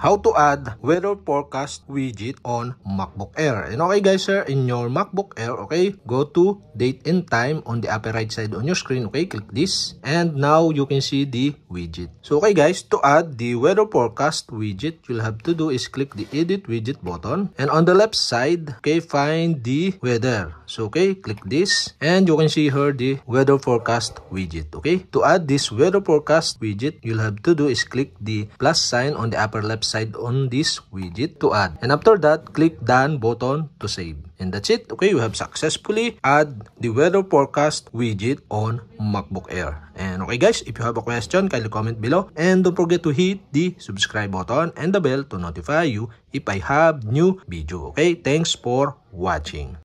how to add weather forecast widget on MacBook Air. And okay guys sir, in your MacBook Air, okay, go to date and time on the upper right side on your screen, okay, click this. And now you can see the widget. So okay guys, to add the weather forecast widget, you'll have to do is click the edit widget button. And on the left side, okay, find the weather. So okay, click this and you can see here the weather forecast widget, okay. To add this weather forecast widget, you'll have to do is click the plus sign on the upper left side on this widget to add. And after that, click done button to save. And that's it. Okay, you have successfully add the weather forecast widget on MacBook Air. And okay guys, if you have a question, kindly comment below. And don't forget to hit the subscribe button and the bell to notify you if I have new video. Okay, thanks for watching.